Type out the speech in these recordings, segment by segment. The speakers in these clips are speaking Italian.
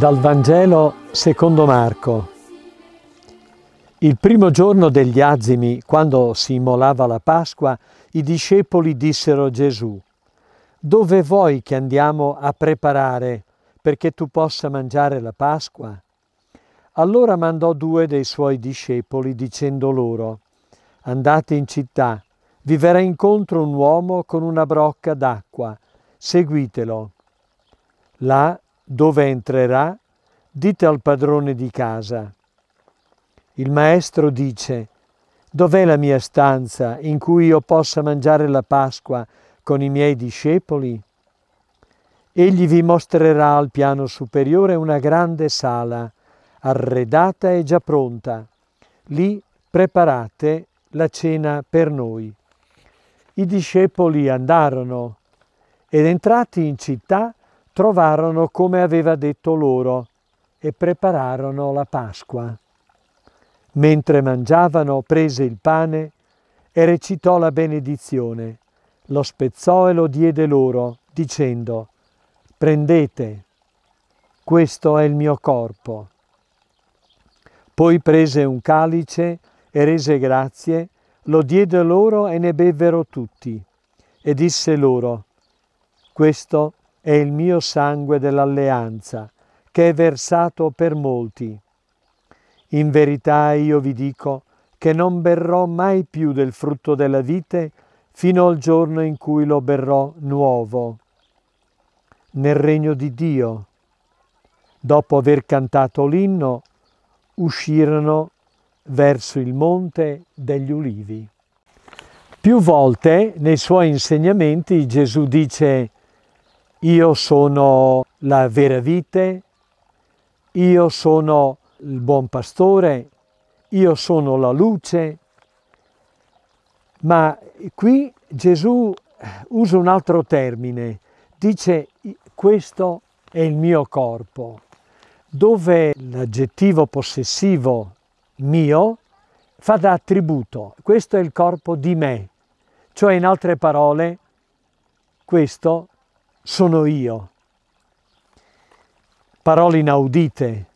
Dal Vangelo secondo Marco. Il primo giorno degli azimi, quando si immolava la Pasqua, i discepoli dissero a Gesù, dove vuoi che andiamo a preparare perché tu possa mangiare la Pasqua? Allora mandò due dei suoi discepoli dicendo loro, andate in città, vi verrà incontro un uomo con una brocca d'acqua, seguitelo. Là dove entrerà, dite al padrone di casa. Il maestro dice, dov'è la mia stanza in cui io possa mangiare la Pasqua con i miei discepoli? Egli vi mostrerà al piano superiore una grande sala, arredata e già pronta. Lì preparate la cena per noi. I discepoli andarono ed entrati in città trovarono come aveva detto loro e prepararono la Pasqua. Mentre mangiavano, prese il pane e recitò la benedizione, lo spezzò e lo diede loro, dicendo, prendete, questo è il mio corpo. Poi prese un calice e rese grazie, lo diede loro e ne bevvero tutti, e disse loro, questo è il mio sangue dell'alleanza, che è versato per molti. In verità io vi dico che non berrò mai più del frutto della vite fino al giorno in cui lo berrò nuovo. Nel regno di Dio, dopo aver cantato l'inno, uscirono verso il monte degli ulivi. Più volte nei suoi insegnamenti Gesù dice io sono la vera vite, io sono il buon pastore, io sono la luce. Ma qui Gesù usa un altro termine, dice questo è il mio corpo, dove l'aggettivo possessivo mio fa da attributo, questo è il corpo di me, cioè in altre parole questo sono io. Parole inaudite,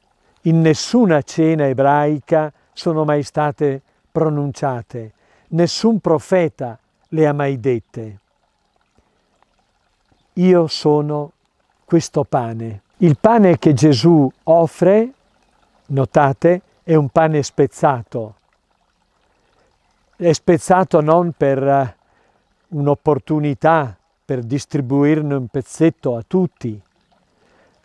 in nessuna cena ebraica sono mai state pronunciate, nessun profeta le ha mai dette. Io sono questo pane. Il pane che Gesù offre, notate, è un pane spezzato. È spezzato non per eh, un'opportunità per distribuirne un pezzetto a tutti.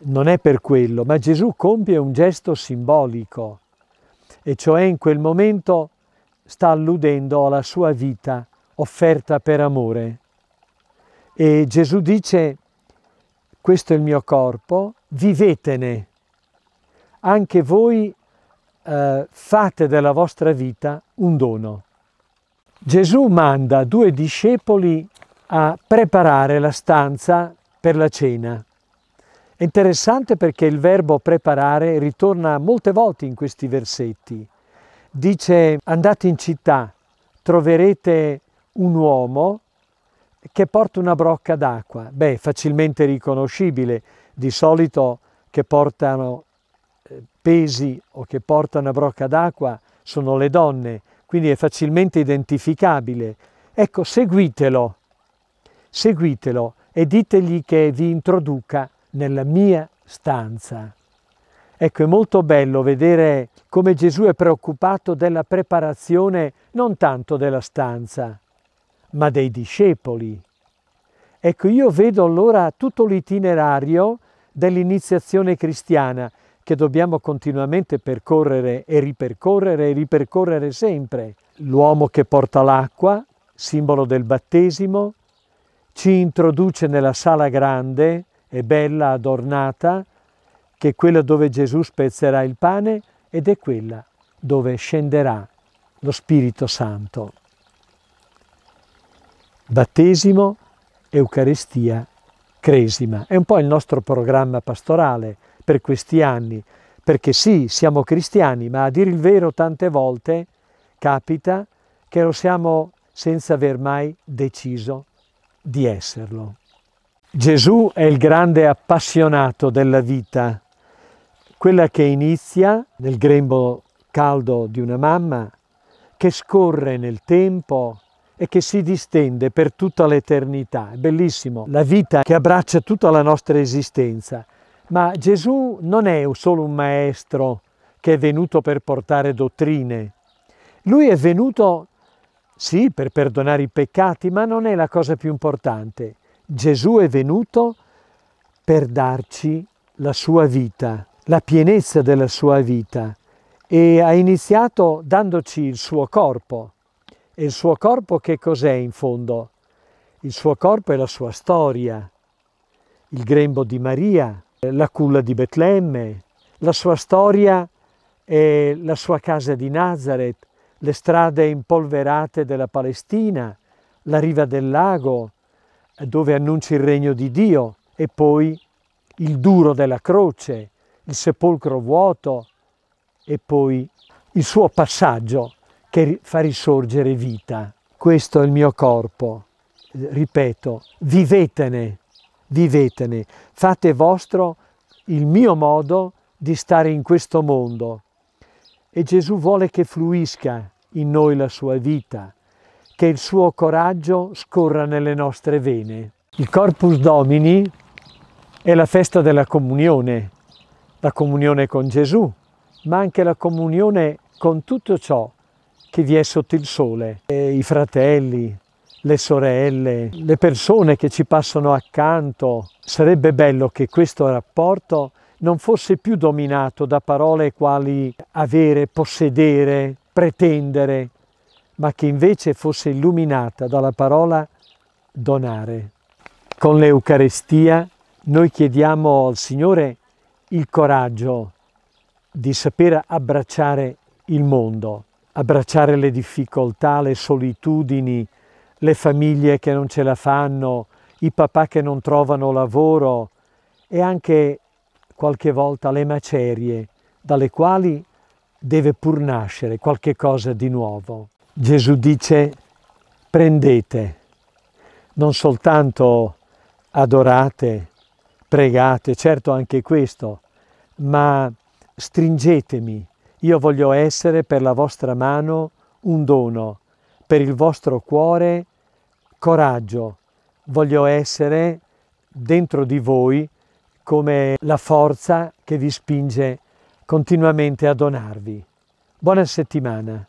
Non è per quello, ma Gesù compie un gesto simbolico, e cioè in quel momento sta alludendo alla sua vita offerta per amore. E Gesù dice, questo è il mio corpo, vivetene, anche voi eh, fate della vostra vita un dono. Gesù manda due discepoli a preparare la stanza per la cena. È interessante perché il verbo preparare ritorna molte volte in questi versetti. Dice andate in città, troverete un uomo che porta una brocca d'acqua. Beh, facilmente riconoscibile, di solito che portano eh, pesi o che portano una brocca d'acqua sono le donne, quindi è facilmente identificabile. Ecco, seguitelo, seguitelo e ditegli che vi introduca nella mia stanza. Ecco, è molto bello vedere come Gesù è preoccupato della preparazione non tanto della stanza, ma dei discepoli. Ecco, io vedo allora tutto l'itinerario dell'iniziazione cristiana che dobbiamo continuamente percorrere e ripercorrere e ripercorrere sempre. L'uomo che porta l'acqua, simbolo del battesimo, ci introduce nella sala grande e bella adornata, che è quella dove Gesù spezzerà il pane ed è quella dove scenderà lo Spirito Santo. Battesimo, Eucaristia, Cresima. È un po' il nostro programma pastorale per questi anni, perché sì, siamo cristiani, ma a dire il vero tante volte capita che lo siamo senza aver mai deciso di esserlo. Gesù è il grande appassionato della vita, quella che inizia nel grembo caldo di una mamma, che scorre nel tempo e che si distende per tutta l'eternità. È bellissimo, la vita che abbraccia tutta la nostra esistenza. Ma Gesù non è solo un maestro che è venuto per portare dottrine, lui è venuto sì, per perdonare i peccati, ma non è la cosa più importante. Gesù è venuto per darci la sua vita, la pienezza della sua vita e ha iniziato dandoci il suo corpo. E il suo corpo che cos'è in fondo? Il suo corpo è la sua storia, il grembo di Maria, la culla di Betlemme, la sua storia è la sua casa di Nazareth, le strade impolverate della Palestina, la riva del lago dove annunci il regno di Dio e poi il duro della croce, il sepolcro vuoto e poi il suo passaggio che fa risorgere vita. Questo è il mio corpo, ripeto, vivetene, vivetene, fate vostro il mio modo di stare in questo mondo, e Gesù vuole che fluisca in noi la sua vita, che il suo coraggio scorra nelle nostre vene. Il Corpus Domini è la festa della comunione, la comunione con Gesù, ma anche la comunione con tutto ciò che vi è sotto il sole, e i fratelli, le sorelle, le persone che ci passano accanto. Sarebbe bello che questo rapporto non fosse più dominato da parole quali avere, possedere, pretendere, ma che invece fosse illuminata dalla parola donare. Con l'Eucarestia noi chiediamo al Signore il coraggio di saper abbracciare il mondo, abbracciare le difficoltà, le solitudini, le famiglie che non ce la fanno, i papà che non trovano lavoro e anche qualche volta le macerie dalle quali deve pur nascere qualche cosa di nuovo. Gesù dice prendete, non soltanto adorate, pregate, certo anche questo, ma stringetemi, io voglio essere per la vostra mano un dono, per il vostro cuore coraggio, voglio essere dentro di voi come la forza che vi spinge continuamente a donarvi. Buona settimana.